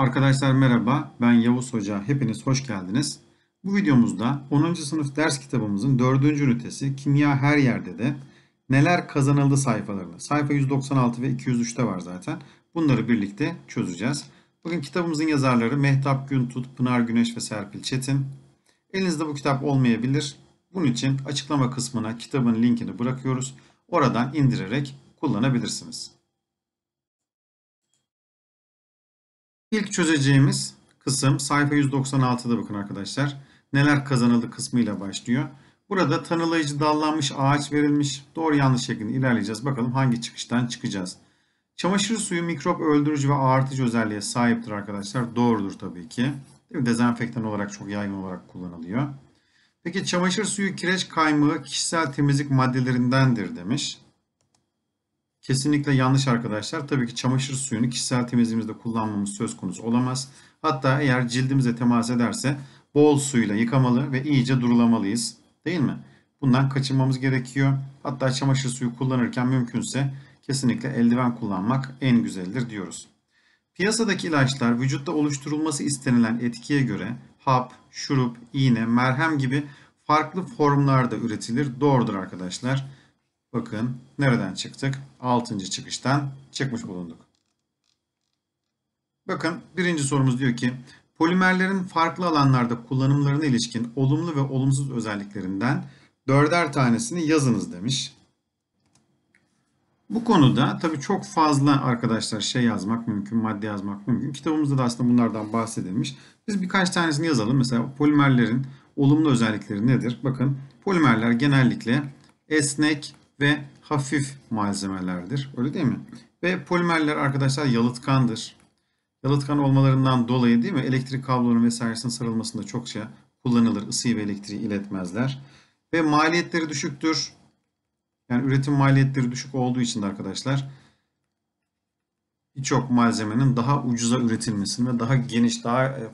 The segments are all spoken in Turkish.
Arkadaşlar merhaba, ben Yavuz Hoca. Hepiniz hoş geldiniz. Bu videomuzda 10. sınıf ders kitabımızın 4. ünitesi Kimya Her Yerde de neler kazanıldı sayfalarını. Sayfa 196 ve 203'te var zaten. Bunları birlikte çözeceğiz. Bugün kitabımızın yazarları Mehtap Güntut, Pınar Güneş ve Serpil Çetin. Elinizde bu kitap olmayabilir. Bunun için açıklama kısmına kitabın linkini bırakıyoruz. Oradan indirerek kullanabilirsiniz. İlk çözeceğimiz kısım sayfa 196'da bakın arkadaşlar. Neler kazanıldı kısmıyla başlıyor. Burada tanılayıcı dallanmış ağaç verilmiş. Doğru yanlış şeklinde ilerleyeceğiz. Bakalım hangi çıkıştan çıkacağız. Çamaşır suyu mikrop öldürücü ve artıcı özelliğe sahiptir arkadaşlar. Doğrudur tabii ki. Dezenfektan olarak çok yaygın olarak kullanılıyor. Peki çamaşır suyu kireç kaymağı kişisel temizlik maddelerindendir demiş. Kesinlikle yanlış arkadaşlar. Tabii ki çamaşır suyunu kişisel temizliğimizde kullanmamız söz konusu olamaz. Hatta eğer cildimize temas ederse bol suyla yıkamalı ve iyice durulamalıyız. Değil mi? Bundan kaçınmamız gerekiyor. Hatta çamaşır suyu kullanırken mümkünse kesinlikle eldiven kullanmak en güzeldir diyoruz. Piyasadaki ilaçlar vücutta oluşturulması istenilen etkiye göre hap, şurup, iğne, merhem gibi farklı formlarda üretilir. Doğrudur arkadaşlar. Bakın nereden çıktık? 6. çıkıştan çıkmış bulunduk. Bakın birinci sorumuz diyor ki polimerlerin farklı alanlarda kullanımlarına ilişkin olumlu ve olumsuz özelliklerinden dörder tanesini yazınız demiş. Bu konuda tabi çok fazla arkadaşlar şey yazmak mümkün, madde yazmak mümkün. Kitabımızda da aslında bunlardan bahsedilmiş. Biz birkaç tanesini yazalım. Mesela polimerlerin olumlu özellikleri nedir? Bakın polimerler genellikle esnek, ve hafif malzemelerdir. Öyle değil mi? Ve polimerler arkadaşlar yalıtkandır. Yalıtkan olmalarından dolayı değil mi? Elektrik kablolarının vesairesinin sarılmasında çokça kullanılır. Isıyı ve elektriği iletmezler. Ve maliyetleri düşüktür. Yani üretim maliyetleri düşük olduğu için de arkadaşlar birçok malzemenin daha ucuza üretilmesini ve daha geniş daha e,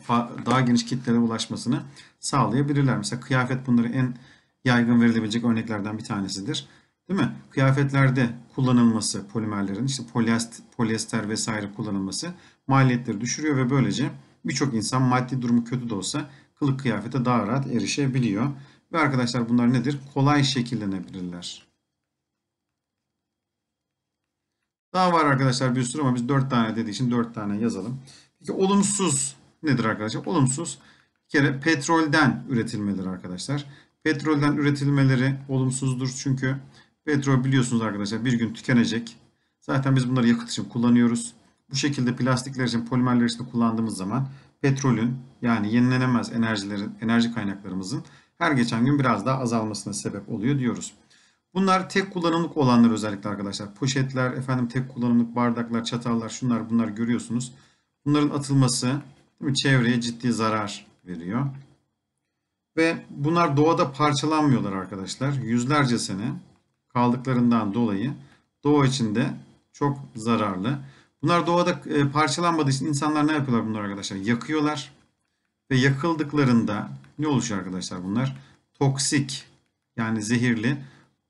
daha geniş kitlelere ulaşmasını sağlayabilirler. Mesela kıyafet bunları en yaygın verilebilecek örneklerden bir tanesidir. Değil mi? Kıyafetlerde kullanılması polimerlerin işte polyester, polyester vesaire kullanılması maliyetleri düşürüyor ve böylece birçok insan maddi durumu kötü de olsa kılık kıyafete daha rahat erişebiliyor. Ve arkadaşlar bunlar nedir? Kolay şekillenebilirler. Daha var arkadaşlar bir sürü ama biz 4 tane dediği için 4 tane yazalım. Peki olumsuz nedir arkadaşlar? Olumsuz bir kere petrolden üretilmeleri arkadaşlar. Petrolden üretilmeleri olumsuzdur çünkü Petrol biliyorsunuz arkadaşlar bir gün tükenecek. Zaten biz bunları yakıt için kullanıyoruz. Bu şekilde plastikler için, polimerler için kullandığımız zaman petrolün yani yenilenemez enerjilerin, enerji kaynaklarımızın her geçen gün biraz daha azalmasına sebep oluyor diyoruz. Bunlar tek kullanımlık olanlar özellikle arkadaşlar. Poşetler, efendim tek kullanımlık bardaklar, çatallar, şunlar bunlar görüyorsunuz. Bunların atılması değil mi, çevreye ciddi zarar veriyor. Ve bunlar doğada parçalanmıyorlar arkadaşlar. Yüzlerce sene kaldıklarından dolayı doğa için de çok zararlı. Bunlar doğada e, parçalanmadığı için insanlar ne yapıyorlar bunlar arkadaşlar? Yakıyorlar ve yakıldıklarında ne oluşuyor arkadaşlar bunlar? Toksik yani zehirli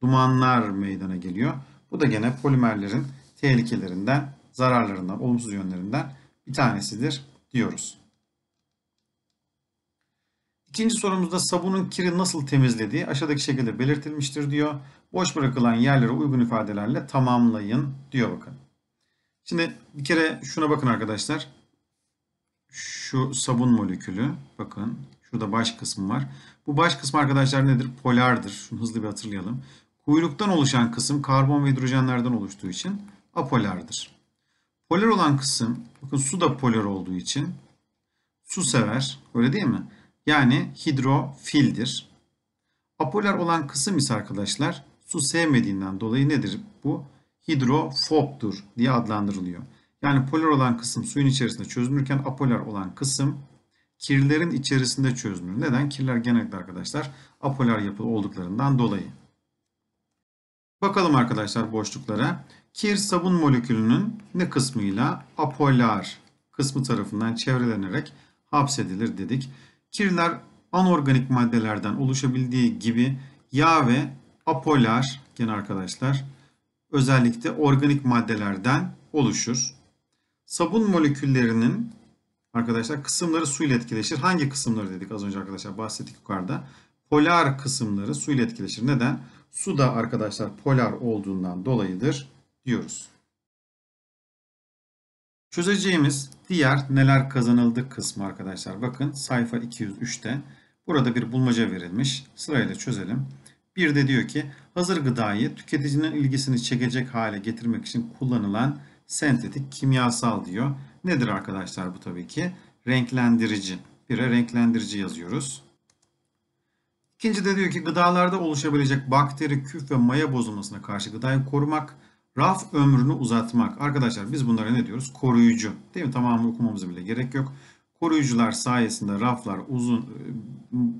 dumanlar meydana geliyor. Bu da gene polimerlerin tehlikelerinden, zararlarından, olumsuz yönlerinden bir tanesidir diyoruz. İkinci sorumuzda sabunun kiri nasıl temizlediği aşağıdaki şekilde belirtilmiştir diyor. Boş bırakılan yerleri uygun ifadelerle tamamlayın diyor bakın. Şimdi bir kere şuna bakın arkadaşlar. Şu sabun molekülü bakın şurada baş kısmı var. Bu baş kısmı arkadaşlar nedir? Polardır. Şunu hızlı bir hatırlayalım. Kuyruktan oluşan kısım karbon ve hidrojenlerden oluştuğu için apolardır. Polar olan kısım bakın su da polar olduğu için su sever. Öyle değil mi? Yani hidrofildir. Apolar olan kısım ise arkadaşlar su sevmediğinden dolayı nedir? Bu Hidrofobdur diye adlandırılıyor. Yani polar olan kısım suyun içerisinde çözünürken apolar olan kısım kirlerin içerisinde çözünür. Neden? Kirler genellikle arkadaşlar apolar yapılı olduklarından dolayı. Bakalım arkadaşlar boşluklara. Kir sabun molekülünün ne kısmıyla apolar kısmı tarafından çevrelenerek hapsedilir dedik. Kirler anorganik maddelerden oluşabildiği gibi yağ ve apolar gene arkadaşlar özellikle organik maddelerden oluşur. Sabun moleküllerinin arkadaşlar kısımları su ile etkileşir. Hangi kısımları dedik az önce arkadaşlar bahsettik yukarıda. Polar kısımları su ile etkileşir. Neden? Su da arkadaşlar polar olduğundan dolayıdır diyoruz. Çözeceğimiz diğer neler kazanıldı kısmı arkadaşlar. Bakın sayfa 203'te burada bir bulmaca verilmiş. Sırayla çözelim. Bir de diyor ki hazır gıdayı tüketicinin ilgisini çekecek hale getirmek için kullanılan sentetik kimyasal diyor. Nedir arkadaşlar bu tabii ki? Renklendirici. Bire renklendirici yazıyoruz. İkinci de diyor ki gıdalarda oluşabilecek bakteri, küf ve maya bozulmasına karşı gıdayı korumak Raf ömrünü uzatmak. Arkadaşlar biz bunlara ne diyoruz? Koruyucu. Değil mi? Tamamını okumamıza bile gerek yok. Koruyucular sayesinde raflar uzun, e,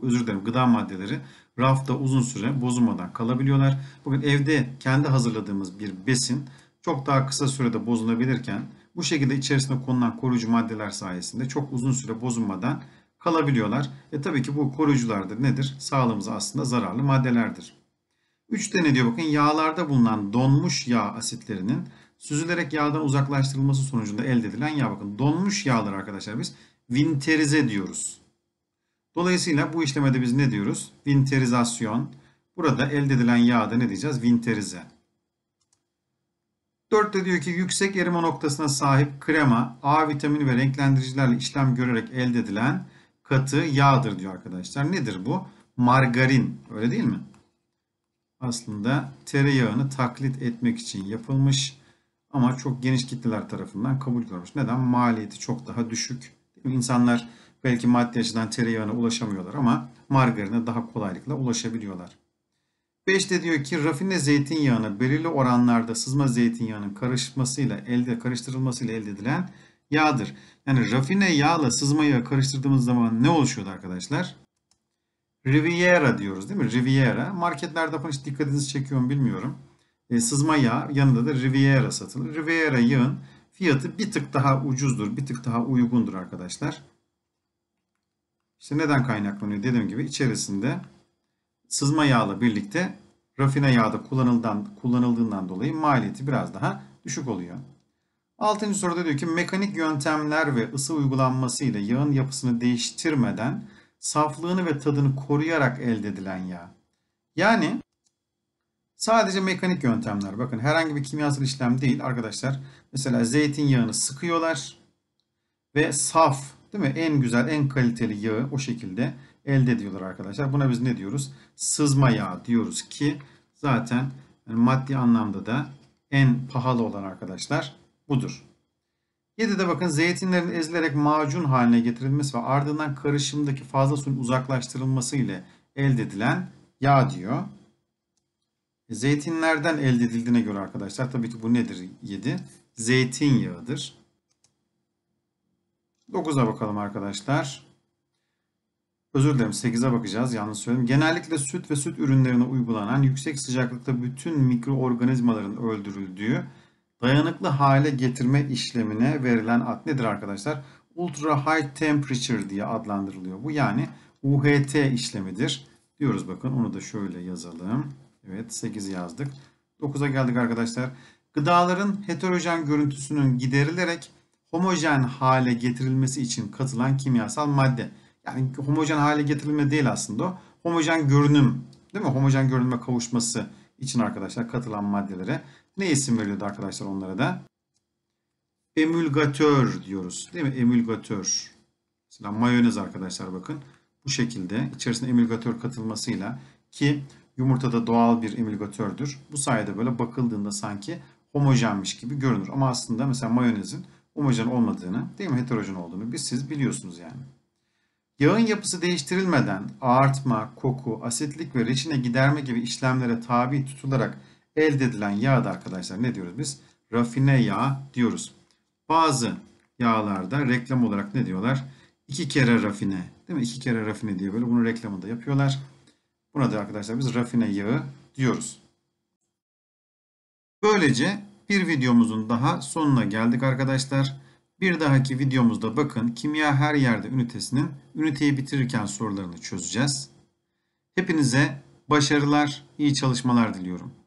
özür dilerim gıda maddeleri rafta uzun süre bozulmadan kalabiliyorlar. bugün evde kendi hazırladığımız bir besin çok daha kısa sürede bozulabilirken bu şekilde içerisinde konulan koruyucu maddeler sayesinde çok uzun süre bozulmadan kalabiliyorlar. E tabii ki bu koruyucular da nedir? Sağlığımıza aslında zararlı maddelerdir. 3 tane diyor bakın yağlarda bulunan donmuş yağ asitlerinin süzülerek yağdan uzaklaştırılması sonucunda elde edilen yağ bakın donmuş yağlar arkadaşlar biz winterize diyoruz. Dolayısıyla bu işlemede biz ne diyoruz? winterizasyon. Burada elde edilen yağda ne diyeceğiz? Vinterize. 4'te diyor ki yüksek erime noktasına sahip krema A vitamini ve renklendiricilerle işlem görerek elde edilen katı yağdır diyor arkadaşlar. Nedir bu? Margarin öyle değil mi? aslında tereyağını taklit etmek için yapılmış ama çok geniş kitleler tarafından kabul görmüş. Neden? Maliyeti çok daha düşük. İnsanlar belki maddi açıdan tereyağına ulaşamıyorlar ama margarine daha kolaylıkla ulaşabiliyorlar. de diyor ki rafine zeytinyağına belirli oranlarda sızma zeytinyağının karışmasıyla elde karıştırılmasıyla elde edilen yağdır. Yani rafine yağla sızma yağı karıştırdığımız zaman ne oluşuyordu arkadaşlar? Riviera diyoruz değil mi? Riviera. Marketlerde falan hiç dikkatinizi çekiyor mu bilmiyorum. E, sızma yağ yanında da Riviera satılır. Riviera yağın fiyatı bir tık daha ucuzdur, bir tık daha uygundur arkadaşlar. İşte neden kaynaklanıyor? Dediğim gibi içerisinde sızma yağla birlikte rafine yağda kullanıldan, kullanıldığından dolayı maliyeti biraz daha düşük oluyor. Altıncı soruda diyor ki mekanik yöntemler ve ısı uygulanması ile yağın yapısını değiştirmeden saflığını ve tadını koruyarak elde edilen yağ. Yani sadece mekanik yöntemler. Bakın herhangi bir kimyasal işlem değil arkadaşlar. Mesela zeytinyağını sıkıyorlar ve saf değil mi? En güzel, en kaliteli yağı o şekilde elde ediyorlar arkadaşlar. Buna biz ne diyoruz? Sızma yağı diyoruz ki zaten maddi anlamda da en pahalı olan arkadaşlar budur. 7'de bakın zeytinlerin ezilerek macun haline getirilmesi ve ardından karışımdaki fazla suyun uzaklaştırılması ile elde edilen yağ diyor. E, zeytinlerden elde edildiğine göre arkadaşlar tabii ki bu nedir 7? yağıdır. 9'a bakalım arkadaşlar. Özür dilerim 8'e bakacağız yanlış söyledim. Genellikle süt ve süt ürünlerine uygulanan yüksek sıcaklıkta bütün mikroorganizmaların öldürüldüğü Dayanıklı hale getirme işlemine verilen ad nedir arkadaşlar? Ultra High Temperature diye adlandırılıyor. Bu yani UHT işlemidir diyoruz bakın. Onu da şöyle yazalım. Evet 8 yazdık. 9'a geldik arkadaşlar. Gıdaların heterojen görüntüsünün giderilerek homojen hale getirilmesi için katılan kimyasal madde. Yani homojen hale getirilme değil aslında Homojen görünüm değil mi? Homojen görünüme kavuşması için arkadaşlar katılan maddelere ne isim veriliyordu arkadaşlar onlara da? Emülgatör diyoruz. Değil mi? Emülgatör. Mesela mayonez arkadaşlar bakın. Bu şekilde içerisinde emülgatör katılmasıyla ki yumurtada doğal bir emülgatördür. Bu sayede böyle bakıldığında sanki homojenmiş gibi görünür. Ama aslında mesela mayonezin homojen olmadığını değil mi heterojen olduğunu biz siz biliyorsunuz yani. Yağın yapısı değiştirilmeden ağartma, koku, asitlik ve reçine giderme gibi işlemlere tabi tutularak elde edilen yağda arkadaşlar ne diyoruz biz? Rafine yağ diyoruz. Bazı yağlarda reklam olarak ne diyorlar? İki kere rafine. Değil mi? İki kere rafine diye böyle bunun reklamında yapıyorlar. Buna da arkadaşlar biz rafine yağı diyoruz. Böylece bir videomuzun daha sonuna geldik arkadaşlar. Bir dahaki videomuzda bakın kimya her yerde ünitesinin üniteyi bitirirken sorularını çözeceğiz. Hepinize başarılar, iyi çalışmalar diliyorum.